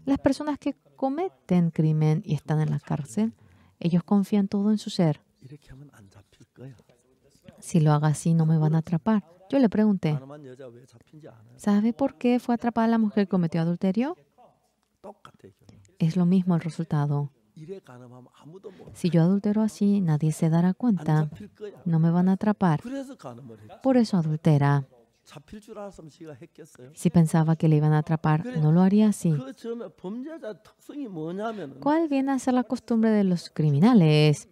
S2: Las personas que cometen crimen y están en la cárcel, ellos confían todo en su ser. Si lo haga así, no me van a atrapar. Yo le pregunté, ¿sabe por qué fue atrapada la mujer que cometió adulterio? es lo mismo el resultado. Si yo adultero así, nadie se dará cuenta. No me van a atrapar. Por eso adultera.
S1: Si pensaba
S2: que le iban a atrapar, no lo haría así. ¿Cuál viene a ser la costumbre de los criminales?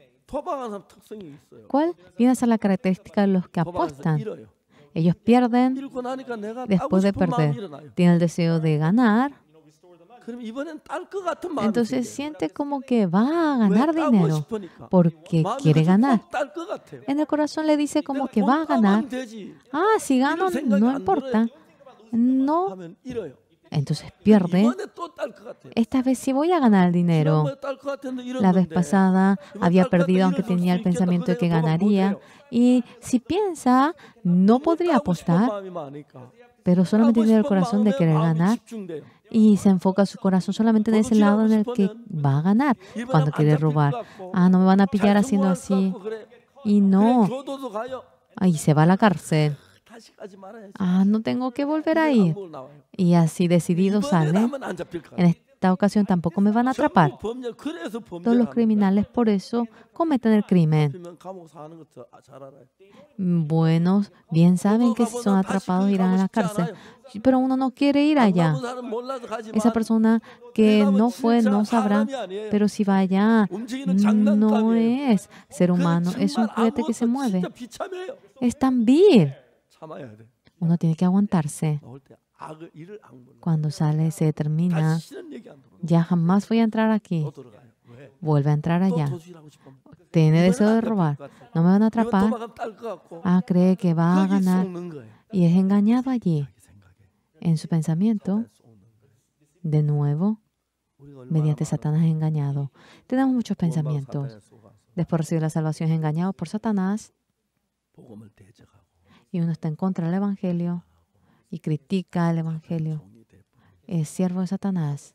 S2: ¿Cuál viene a ser la característica de los que apostan? Ellos pierden después de perder. Tienen el deseo de ganar entonces siente como que va a ganar dinero porque quiere ganar. En el corazón le dice como que va a ganar. Ah, si gano, no importa. No. Entonces pierde. Esta vez sí voy a ganar el dinero. La vez pasada había perdido aunque tenía el pensamiento de que ganaría. Y si piensa, no podría apostar, pero solamente tiene el corazón de querer ganar y se enfoca su corazón solamente en ese lado en el que va a ganar cuando quiere robar. Ah, no me van a pillar haciendo así. Y no. ahí se va a la cárcel. Ah, no tengo que volver ahí. Y así decidido sale. En este esta ocasión tampoco me van a atrapar.
S1: Todos los
S2: criminales por eso cometen el crimen. Mm, Buenos bien saben que si son atrapados irán a la cárcel, pero uno no quiere ir allá. Esa persona que no fue no sabrá, pero si va allá no es ser humano, es un juguete que se mueve. Es tan vil. Uno tiene que aguantarse.
S1: Cuando sale,
S2: se termina. Ya jamás voy a entrar aquí. Vuelve a entrar allá. Tiene deseo de robar. No me van a atrapar. Ah, cree que va a ganar. Y es engañado allí. En su pensamiento, de nuevo, mediante Satanás es engañado. Tenemos muchos pensamientos. Después recibe la salvación es engañado por Satanás. Y uno está en contra del Evangelio y critica el Evangelio. Es siervo de Satanás.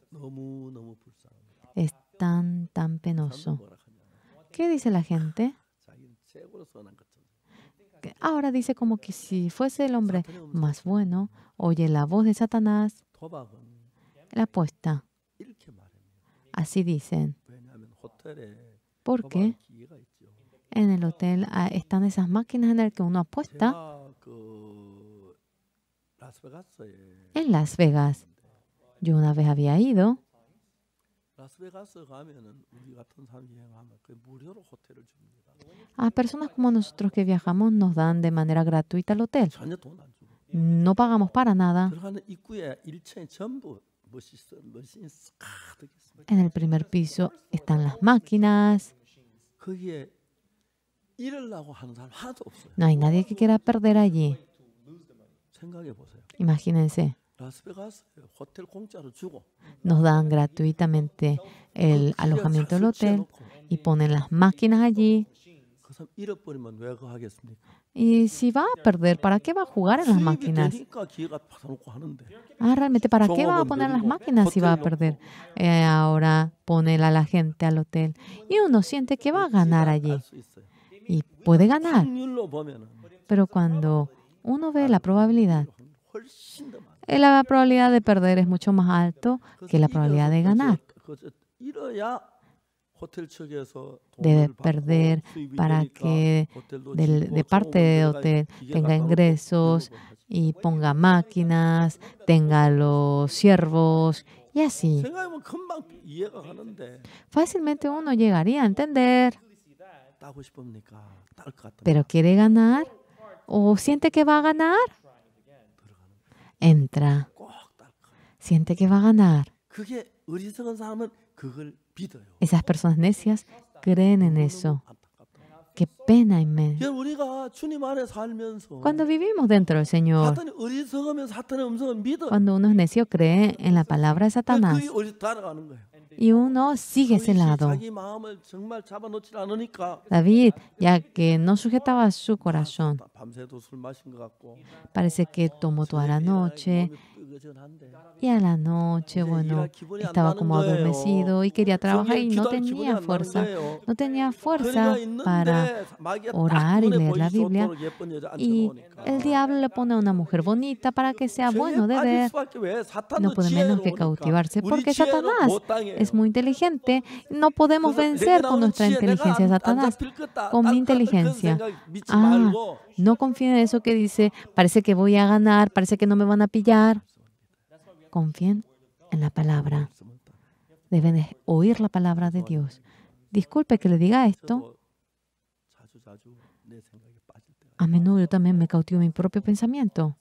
S2: Es tan, tan penoso. ¿Qué dice la gente? Ahora dice como que si fuese el hombre más bueno, oye la voz de Satanás,
S1: la apuesta. Así dicen. ¿Por qué?
S2: en el hotel ah, están esas máquinas en las que uno apuesta eh, en Las Vegas. Yo una vez había ido. A personas como nosotros que viajamos nos dan de manera gratuita el hotel. No pagamos para nada. En el primer piso están las máquinas.
S1: No hay nadie que quiera
S2: perder allí. Imagínense. Nos dan gratuitamente el alojamiento del hotel y ponen las máquinas allí. Y si va a perder, ¿para qué va a jugar en las máquinas?
S1: Ah, realmente, ¿para qué va a poner las máquinas si va a perder?
S2: Eh, ahora pone a la gente al hotel y uno siente que va a ganar allí. Y puede ganar. Pero cuando uno ve la probabilidad. Eh, la probabilidad de perder es mucho más alto que la probabilidad de ganar. Debe perder para que de, parte de hotel tenga ingresos y ponga máquinas, tenga los siervos y así. Fácilmente uno llegaría a entender. Pero quiere ganar o siente que va a ganar, entra. Siente que va a ganar. Esas personas necias creen en eso. Qué pena inmensa. Cuando vivimos dentro del Señor, cuando uno es necio, cree en la palabra de Satanás y uno sigue ese lado. David, ya que no sujetaba su corazón, parece que tomó toda la noche y a la noche, bueno, estaba como adormecido y quería trabajar y no tenía fuerza. No tenía fuerza para orar y leer la Biblia. Y el diablo le pone a una mujer bonita para que sea bueno de ver. No puede menos que cautivarse porque Satanás es muy inteligente. No podemos vencer con nuestra inteligencia Satanás, con mi inteligencia. Ah, no confíen en eso que dice, parece que voy a ganar, parece que no me van a pillar. Confíen en la palabra. Deben oír la palabra de Dios. Disculpe que le diga esto, a menudo yo también me cautivo mi propio pensamiento.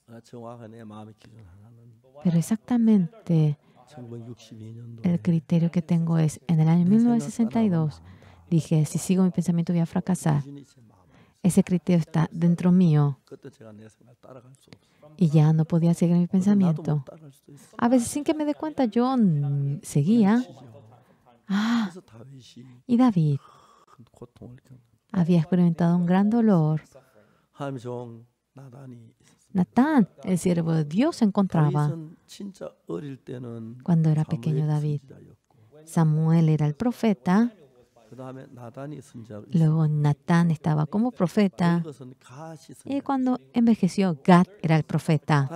S2: Pero exactamente el criterio que tengo es, en el año 1962 dije, si sigo mi pensamiento voy a fracasar. Ese criterio está dentro mío y ya no podía seguir mi pensamiento. A veces sin que me dé cuenta yo seguía.
S1: Ah, y David
S2: había experimentado un gran dolor Natán, el siervo de Dios, se encontraba
S1: cuando era pequeño David.
S2: Samuel era el profeta. Luego Natán estaba como profeta. Y cuando envejeció, Gad era el profeta.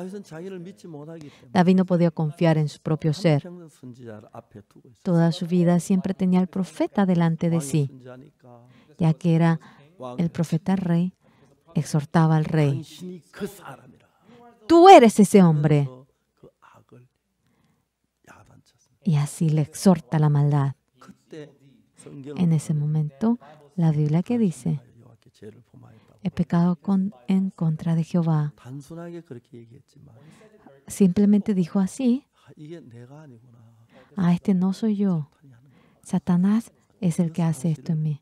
S2: David no podía confiar en su propio ser. Toda su vida siempre tenía al profeta delante de sí, ya que era el profeta rey exhortaba al rey, tú eres ese hombre. Y así le exhorta la maldad. En ese momento, la Biblia que dice, he pecado en contra de Jehová.
S1: Simplemente dijo así,
S2: a ah, este no soy yo. Satanás es el que hace esto en mí.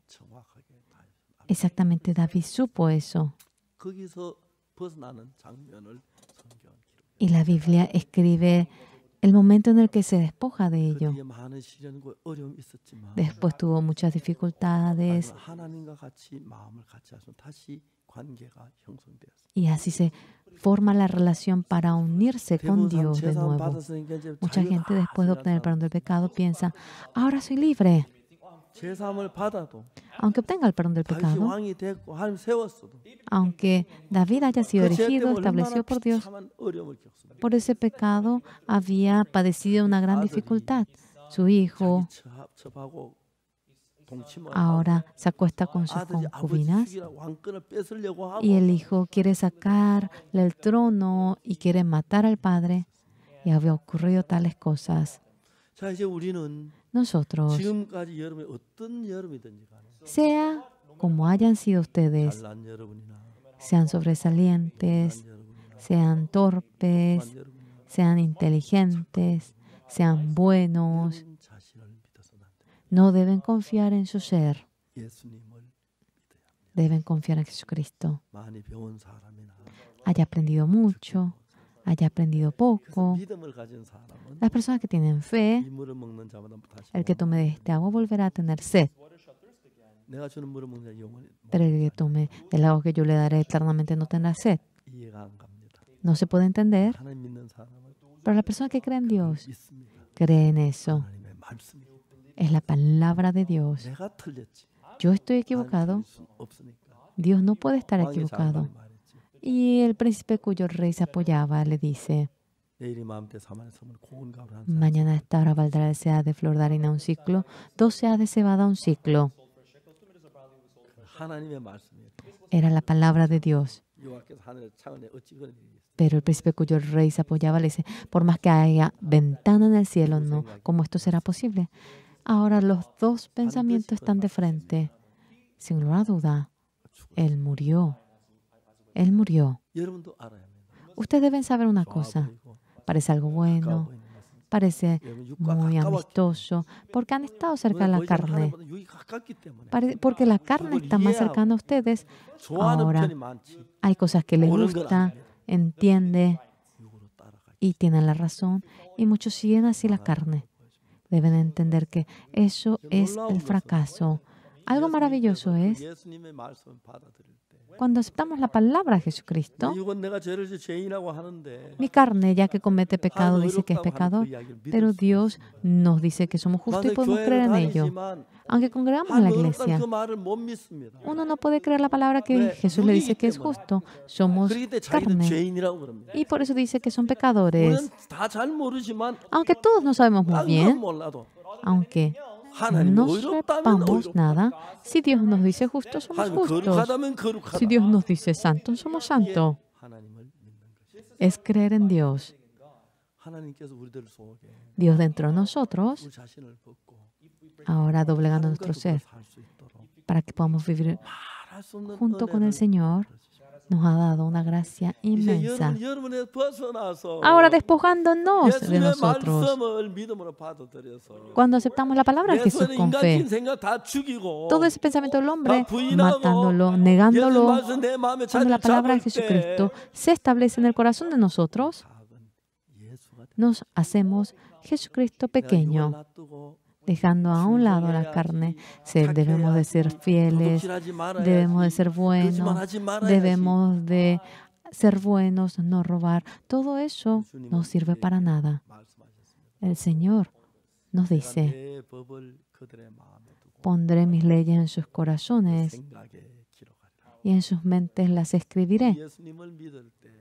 S2: Exactamente, David supo eso. Y la Biblia escribe el momento en el que se despoja de ello. Después tuvo muchas dificultades. Y así se forma la relación para unirse con Dios de nuevo. Mucha gente después de obtener el perdón del pecado piensa, ahora soy libre aunque obtenga el perdón del pecado, aunque David haya sido elegido, establecido por Dios, por ese pecado había padecido una gran dificultad. Su hijo ahora se acuesta con sus concubinas y el hijo quiere sacarle el trono y quiere matar al padre. Y había ocurrido tales cosas nosotros, sea como hayan sido ustedes, sean sobresalientes, sean torpes, sean inteligentes, sean buenos, no deben confiar en su ser. Deben confiar en Jesucristo. Haya aprendido mucho haya aprendido poco. Las personas que tienen fe, el que tome de este agua volverá a tener sed. Pero el que tome del agua que yo le daré eternamente no tendrá sed. No se puede entender. Pero la persona que cree en Dios cree en eso. Es la palabra de Dios. Yo estoy equivocado. Dios no puede estar equivocado. Y el príncipe cuyo rey se apoyaba le dice,
S1: mañana esta
S2: hora valdrá el sea de flor de harina un ciclo, dos ha de cebada un ciclo. Era la palabra de Dios. Pero el príncipe cuyo rey se apoyaba le dice, por más que haya ventana en el cielo, no, ¿cómo esto será posible? Ahora los dos pensamientos están de frente. Sin lugar a duda, él murió él murió. Ah, ustedes deben saber una ah, pues, cosa. Parece algo bueno, parece muy amistoso, porque han estado cerca de la carne. Porque la carne está más cercana a ustedes. Ahora hay cosas que les gusta, entiende y tienen la razón. Y muchos siguen así la carne. Pues, pues, deben entender que eso es el fracaso. Algo maravilloso es cuando aceptamos la palabra de Jesucristo,
S1: mi carne, ya que comete pecado, dice que es pecador, pero
S2: Dios nos dice que somos justos y podemos creer en ello. Aunque congregamos en la iglesia, uno no puede creer la palabra que Jesús le dice que es justo. Somos carne. Y por eso dice que son pecadores. Aunque todos no sabemos muy bien, aunque no sepamos nada. Si Dios nos dice justo, somos justos. Si Dios nos dice santo, somos santo. Es creer en Dios.
S1: Dios dentro de nosotros,
S2: ahora doblegando nuestro ser, para que podamos vivir junto con el Señor nos ha dado una gracia inmensa. Ahora despojándonos de nosotros.
S1: Cuando aceptamos la palabra de Jesús con fe,
S2: todo ese pensamiento del hombre, matándolo, negándolo, cuando la palabra de Jesucristo se establece en el corazón de nosotros, nos hacemos Jesucristo pequeño dejando a un lado la carne. debemos de ser fieles, debemos de ser buenos, debemos de ser buenos, no robar. Todo eso no sirve para nada. El Señor nos dice, pondré mis leyes en sus corazones y en sus mentes las escribiré.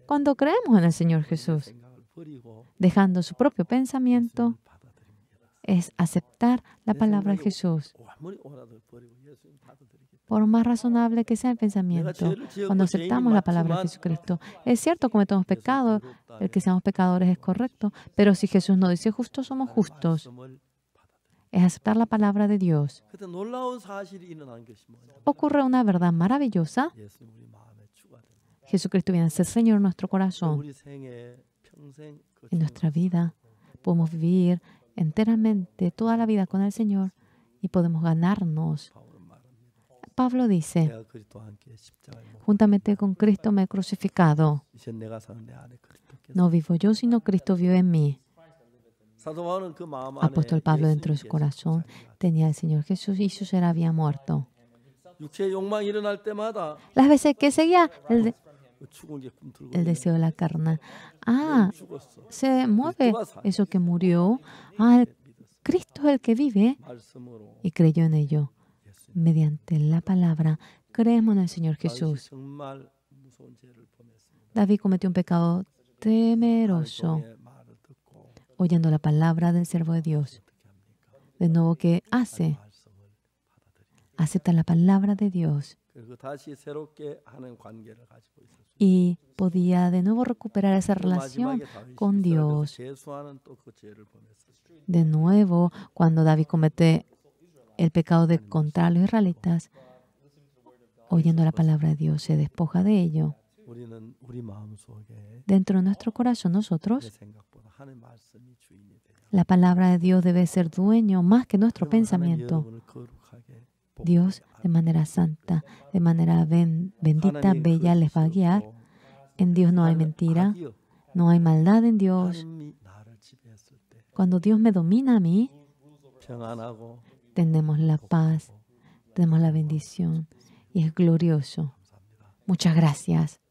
S2: Cuando creemos en el Señor Jesús, dejando su propio pensamiento, es aceptar la palabra de Jesús. Por más razonable que sea el pensamiento, cuando pues, aceptamos la palabra de Jesucristo, es cierto, cometemos pecado, el que seamos pecadores es correcto, pero si Jesús nos dice justo, somos justos. Es aceptar la palabra de Dios. Ocurre una verdad maravillosa. Jesucristo viene a ser Señor en nuestro corazón. Eh, en nuestra vida podemos vivir enteramente toda la vida con el Señor y podemos ganarnos. Pablo dice, juntamente con Cristo me he crucificado. No vivo yo, sino Cristo vive en mí.
S1: Apóstol Pablo dentro de su corazón
S2: tenía al Señor Jesús y su ser había muerto. Las veces que seguía el el deseo de la carne. Ah, se mueve eso que murió. Ah, Cristo es el que vive y creyó en ello. Mediante la palabra, creemos en el Señor Jesús. David cometió un pecado temeroso oyendo la palabra del Servo de Dios. De nuevo, ¿qué hace? Acepta la palabra de Dios y podía de nuevo recuperar esa relación con Dios. De nuevo, cuando David comete el pecado de contra los israelitas, oyendo la palabra de Dios, se despoja de ello.
S1: ¿eh?
S2: Dentro de nuestro corazón nosotros, la palabra de Dios debe ser dueño más que nuestro pensamiento. Dios de manera santa, de manera bendita, bella, les va a guiar. En Dios no hay mentira, no hay maldad en Dios. Cuando Dios me domina a mí, tenemos la paz, tenemos la bendición y es glorioso. Muchas gracias.